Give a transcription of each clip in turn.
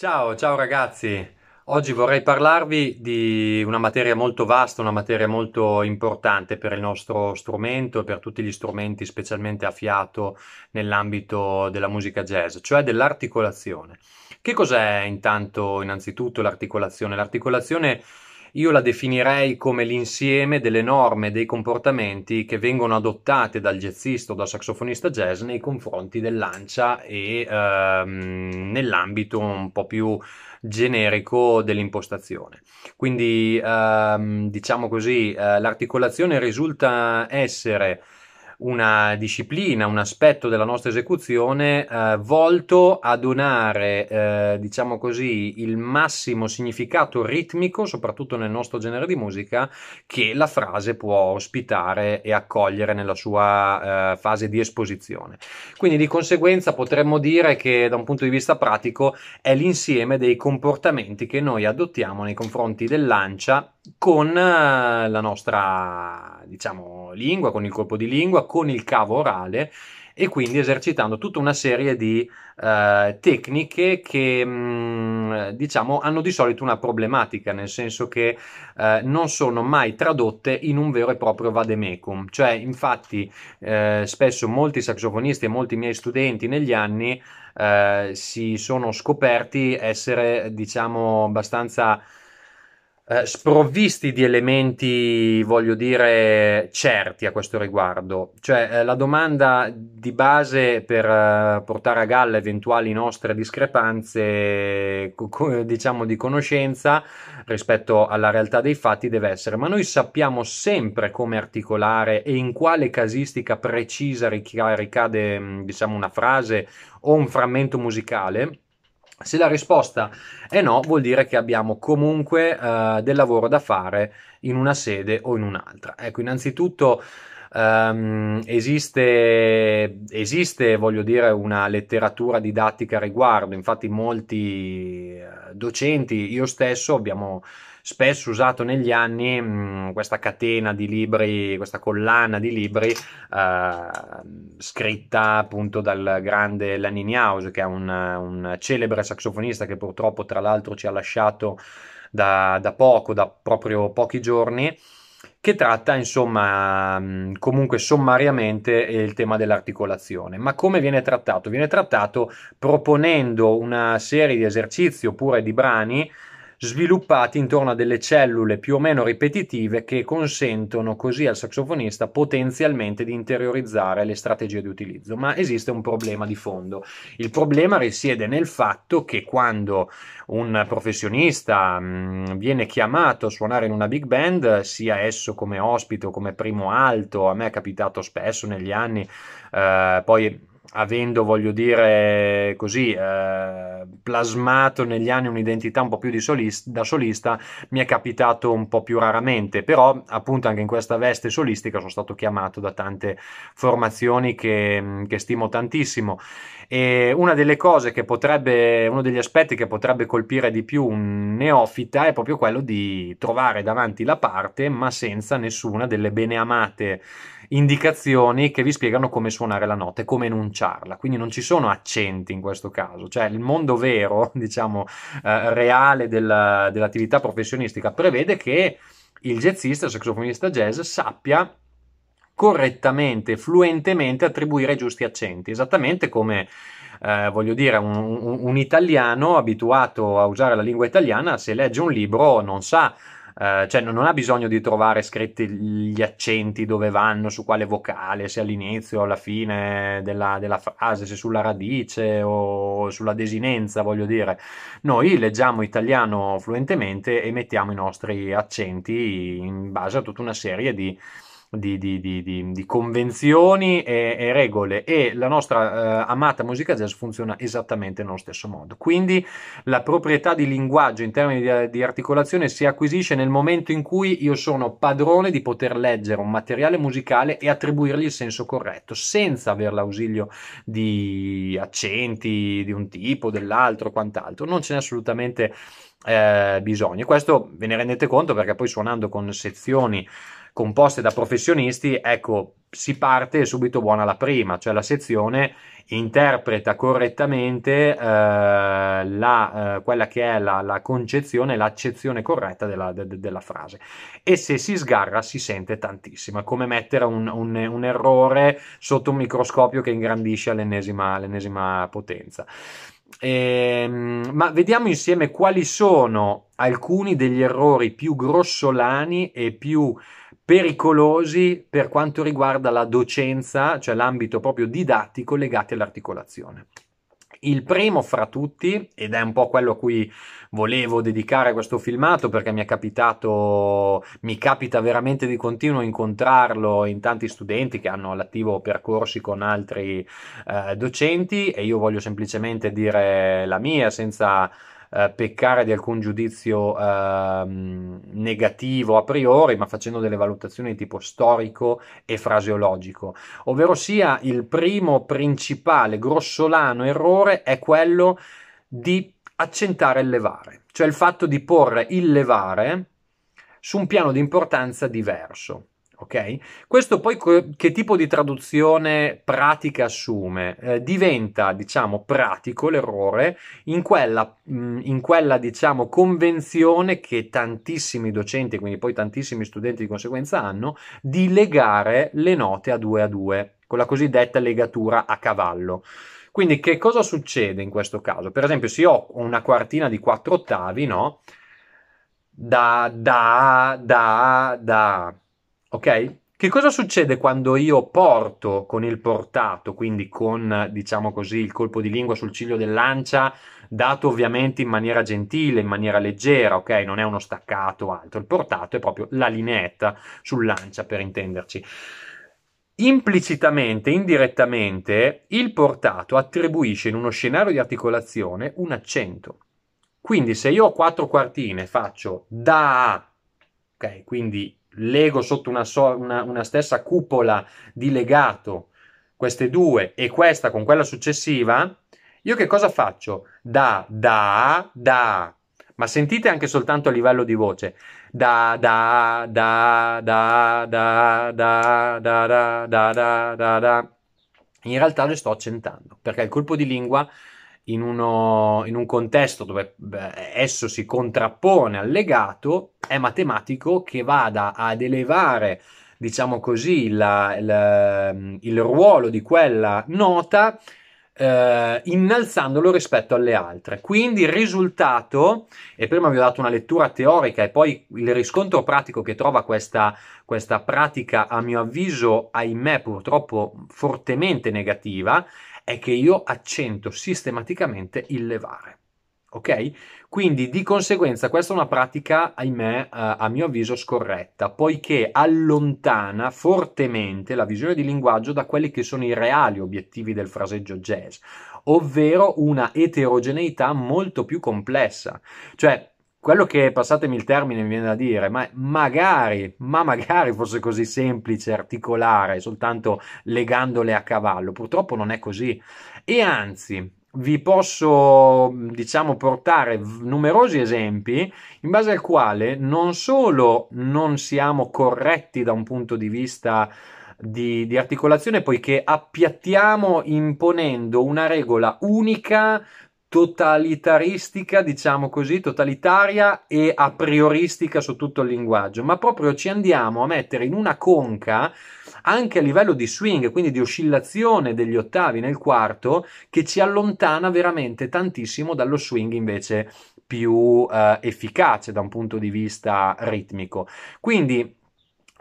Ciao, ciao ragazzi. Oggi vorrei parlarvi di una materia molto vasta, una materia molto importante per il nostro strumento e per tutti gli strumenti, specialmente a fiato nell'ambito della musica jazz, cioè dell'articolazione. Che cos'è intanto innanzitutto l'articolazione? L'articolazione io la definirei come l'insieme delle norme e dei comportamenti che vengono adottate dal jazzista o dal saxofonista jazz nei confronti dell'ancia e ehm, nell'ambito un po' più generico dell'impostazione. Quindi ehm, diciamo così, eh, l'articolazione risulta essere una disciplina, un aspetto della nostra esecuzione eh, volto a donare, eh, diciamo così, il massimo significato ritmico, soprattutto nel nostro genere di musica, che la frase può ospitare e accogliere nella sua eh, fase di esposizione. Quindi di conseguenza potremmo dire che da un punto di vista pratico è l'insieme dei comportamenti che noi adottiamo nei confronti del lancia con eh, la nostra, diciamo, lingua, con il colpo di lingua, con il cavo orale e quindi esercitando tutta una serie di eh, tecniche che mh, mm, diciamo hanno di solito una problematica, nel senso che eh, non sono mai tradotte in un vero e proprio vademecum, cioè infatti eh, spesso molti saxofonisti e molti miei studenti negli anni eh, si sono scoperti essere diciamo abbastanza eh, sprovvisti di elementi, voglio dire, certi a questo riguardo. Cioè, eh, la domanda di base per eh, portare a galla eventuali nostre discrepanze, co- diciamo, di conoscenza rispetto alla realtà dei fatti deve essere, ma noi sappiamo sempre come articolare e in quale casistica precisa ricade, diciamo, una frase o un frammento musicale? Se la risposta è no, vuol dire che abbiamo comunque eh, del lavoro da fare in una sede o in un'altra. Ecco, innanzitutto ehm, esiste, esiste, voglio dire, una letteratura didattica a riguardo. Infatti molti eh, docenti, io stesso, abbiamo spesso usato negli anni mh, mm, questa catena di libri, questa collana di libri eh, scritta appunto dal grande Lanini House, che è un, un celebre saxofonista che purtroppo tra l'altro ci ha lasciato da, da poco, da proprio pochi giorni che tratta insomma mm, comunque sommariamente il tema dell'articolazione. Ma come viene trattato? Viene trattato proponendo una serie di esercizi oppure di brani sviluppati intorno a delle cellule più o meno ripetitive che consentono così al saxofonista potenzialmente di interiorizzare le strategie di utilizzo. Ma esiste un problema di fondo. Il problema risiede nel fatto che quando un professionista mm, viene chiamato a suonare in una big band, sia esso come ospite o come primo alto, a me è capitato spesso negli anni, eh, poi avendo, voglio dire, così eh, plasmato negli anni un'identità un po' più solista, da solista, mi è capitato un po' più raramente, però appunto anche in questa veste solistica sono stato chiamato da tante formazioni che, che stimo tantissimo. E una delle cose che potrebbe, uno degli aspetti che potrebbe colpire di più un neofita è proprio quello di trovare davanti la parte, ma senza nessuna delle beneamate indicazioni che vi spiegano come suonare la nota e come enunciarla, quindi non ci sono accenti in questo caso, cioè il mondo vero, diciamo, eh, reale della, dell'attività professionistica prevede che il jazzista, il saxofonista jazz sappia correttamente, fluentemente attribuire i giusti accenti, esattamente come eh, voglio dire, un, un, un, italiano abituato a usare la lingua italiana, se legge un libro non sa eh, cioè non, non ha bisogno di trovare scritti gli accenti dove vanno, su quale vocale, se all'inizio o alla fine della, della frase, se sulla radice o sulla desinenza, voglio dire. Noi leggiamo italiano fluentemente e mettiamo i nostri accenti in base a tutta una serie di di, di, di, di convenzioni e, e, regole e la nostra eh, amata musica jazz funziona esattamente nello stesso modo. Quindi la proprietà di linguaggio in termini di articolazione si acquisisce nel momento in cui io sono padrone di poter leggere un materiale musicale e attribuirgli il senso corretto, senza aver l'ausilio di accenti di un tipo, dell'altro, quant'altro. Non ce n'è assolutamente eh, bisogno. Questo ve ne rendete conto perché poi suonando con sezioni composte da professionisti, ecco, si parte subito buona la prima, cioè la sezione interpreta correttamente eh, la, eh, quella che è la, la concezione, l'accezione corretta della, de, della, frase. E se si sgarra si sente tantissimo, è come mettere un, un, un errore sotto un microscopio che ingrandisce all'ennesima, potenza. Eh, ma vediamo insieme quali sono alcuni degli errori più grossolani e più pericolosi per quanto riguarda la docenza, cioè l'ambito proprio didattico legati all'articolazione. Il primo fra tutti, ed è un po' quello a cui volevo dedicare questo filmato perché mi è capitato, mi capita veramente di continuo incontrarlo in tanti studenti che hanno all'attivo percorsi con altri eh, docenti e io voglio semplicemente dire la mia senza eh, peccare di alcun giudizio eh, negativo a priori, ma facendo delle valutazioni di tipo storico e fraseologico. Ovvero sia il primo principale grossolano errore è quello di accentare il levare, cioè il fatto di porre il levare su un piano di importanza diverso ok? Questo poi che tipo di traduzione pratica assume? Eh, diventa, diciamo, pratico l'errore in quella, mm, in quella, diciamo, convenzione che tantissimi docenti, quindi poi tantissimi studenti di conseguenza hanno, di legare le note a due a due, con la cosiddetta legatura a cavallo. Quindi che cosa succede in questo caso? Per esempio, se io ho una quartina di quattro ottavi, no? Da, da, da, da, Ok? Che cosa succede quando io porto con il portato, quindi con, diciamo così, il colpo di lingua sul ciglio dell'ancia, dato ovviamente in maniera gentile, in maniera leggera, ok? Non è uno staccato o altro, il portato è proprio la lineetta sull'ancia, per intenderci. Implicitamente, indirettamente, il portato attribuisce in uno scenario di articolazione un accento. Quindi se io ho quattro quartine faccio da, ok? Quindi lego sotto una, so, una, una stessa cupola di legato queste due e questa con quella successiva, io che cosa faccio? Da, da, da. Ma sentite anche soltanto a livello di voce. Da, da, da, da, da, da, da, da, da, da, da. In realtà le sto accentando, perché il colpo di lingua in, uno, in un contesto dove beh, esso si contrappone al legato, è matematico che vada ad elevare diciamo così, la, la, il ruolo di quella nota eh, innalzandolo rispetto alle altre. Quindi il risultato, e prima vi ho dato una lettura teorica e poi il riscontro pratico che trova questa, questa pratica, a mio avviso, ahimè, purtroppo fortemente negativa, è che io accento sistematicamente il levare. Ok? Quindi di conseguenza questa è una pratica, ahimè, eh, a mio avviso scorretta, poiché allontana fortemente la visione di linguaggio da quelli che sono i reali obiettivi del fraseggio jazz, ovvero una eterogeneità molto più complessa. Cioè, quello che, passatemi il termine, mi viene da dire, ma magari, ma magari fosse così semplice, articolare, soltanto legandole a cavallo. Purtroppo non è così. E anzi, vi posso, diciamo, portare numerosi esempi in base al quale non solo non siamo corretti da un punto di vista di, di articolazione, poiché appiattiamo imponendo una regola unica totalitaristica, diciamo così, totalitaria e a prioristica su tutto il linguaggio, ma proprio ci andiamo a mettere in una conca anche a livello di swing, quindi di oscillazione degli ottavi nel quarto, che ci allontana veramente tantissimo dallo swing invece più eh, efficace da un punto di vista ritmico. Quindi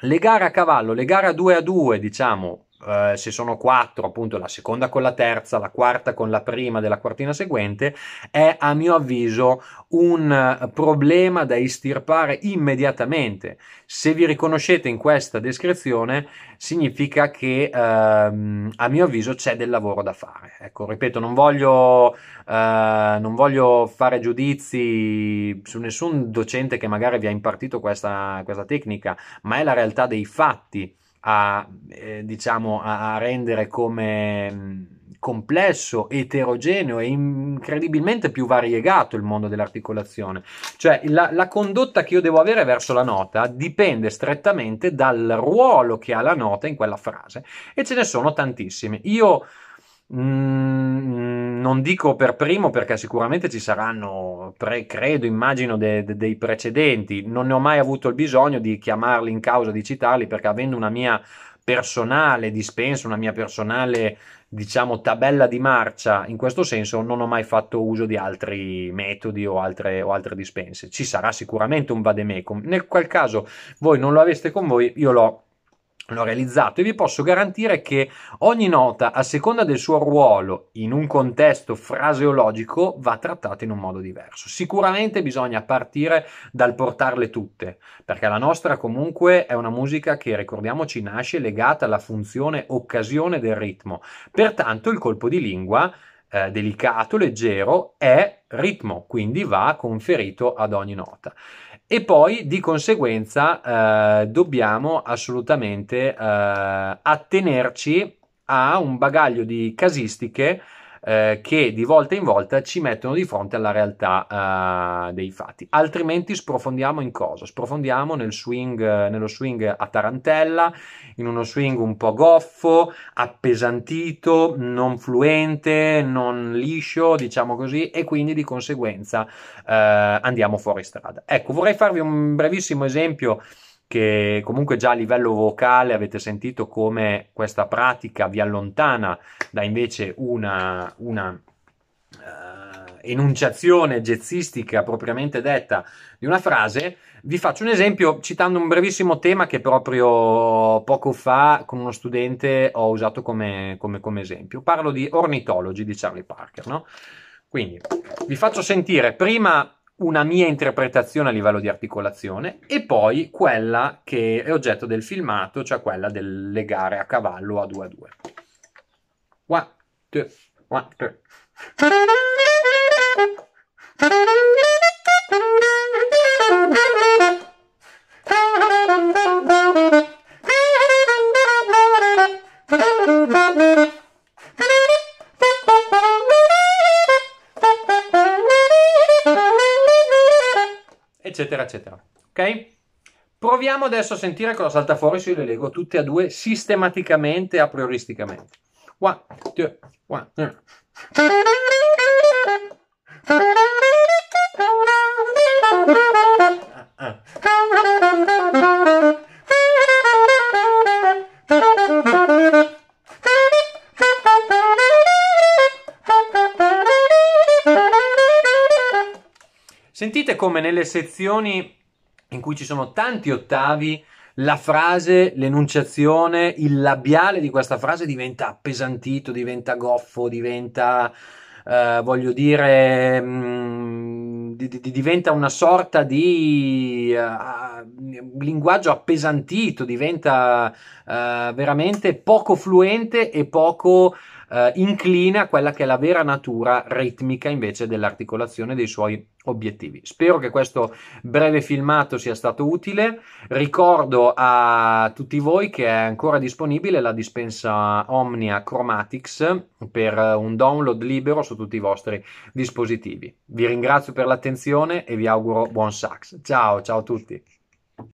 le gare a cavallo, le gare a 2 a 2, diciamo, eh, se sono quattro, appunto la seconda con la terza, la quarta con la prima della quartina seguente, è a mio avviso un eh, problema da estirpare immediatamente. Se vi riconoscete in questa descrizione, significa che ehm, a mio avviso c'è del lavoro da fare. Ecco, ripeto, non voglio, eh, non voglio fare giudizi su nessun docente che magari vi ha impartito questa, questa tecnica, ma è la realtà dei fatti a, eh, diciamo, a rendere come mm, complesso, eterogeneo e incredibilmente più variegato il mondo dell'articolazione. Cioè la, la, condotta che io devo avere verso la nota dipende strettamente dal ruolo che ha la nota in quella frase e ce ne sono tantissime. Io Mm, mm, non dico per primo perché sicuramente ci saranno, pre, credo, immagino de, de, dei precedenti. Non ne ho mai avuto il bisogno di chiamarli in causa, di citarli, perché avendo una mia personale dispensa, una mia personale, diciamo, tabella di marcia in questo senso, non ho mai fatto uso di altri metodi o altre, o altre dispense. Ci sarà sicuramente un vademecum. Nel qual caso voi non lo aveste con voi, io l'ho l'ho realizzato e vi posso garantire che ogni nota, a seconda del suo ruolo, in un contesto fraseologico, va trattata in un modo diverso. Sicuramente bisogna partire dal portarle tutte, perché la nostra comunque è una musica che, ricordiamoci, nasce legata alla funzione occasione del ritmo. Pertanto il colpo di lingua eh, delicato, leggero, è ritmo, quindi va conferito ad ogni nota e poi di conseguenza eh, dobbiamo assolutamente eh, attenerci a un bagaglio di casistiche eh, che di volta in volta ci mettono di fronte alla realtà eh, dei fatti. Altrimenti sprofondiamo in cosa? Sprofondiamo nel swing, nello swing a tarantella, in uno swing un po' goffo, appesantito, non fluente, non liscio, diciamo così, e quindi di conseguenza eh, andiamo fuori strada. Ecco, vorrei farvi un brevissimo esempio che comunque già a livello vocale avete sentito come questa pratica vi allontana da invece una, una uh, enunciazione jazzistica propriamente detta di una frase, vi faccio un esempio citando un brevissimo tema che proprio poco fa con uno studente ho usato come, come, come esempio. Parlo di ornitologi di Charlie Parker. No? Quindi vi faccio sentire prima una mia interpretazione a livello di articolazione e poi quella che è oggetto del filmato, cioè quella delle gare a cavallo a 2 a 2. One, two, one, two. eccetera, eccetera. Ok? Proviamo adesso a sentire cosa salta fuori se io le leggo tutte e due sistematicamente, a prioristicamente. One, two, one. Sentite come nelle sezioni in cui ci sono tanti ottavi, la frase, l'enunciazione, il labiale di questa frase diventa appesantito, diventa goffo, diventa, eh, voglio dire, mh, mm, di, di, diventa una sorta di uh, linguaggio appesantito, diventa uh, veramente poco fluente e poco eh, inclina quella che è la vera natura ritmica invece dell'articolazione dei suoi obiettivi. Spero che questo breve filmato sia stato utile. Ricordo a tutti voi che è ancora disponibile la dispensa Omnia Chromatics per un download libero su tutti i vostri dispositivi. Vi ringrazio per l'attenzione e vi auguro buon sax. Ciao, ciao a tutti.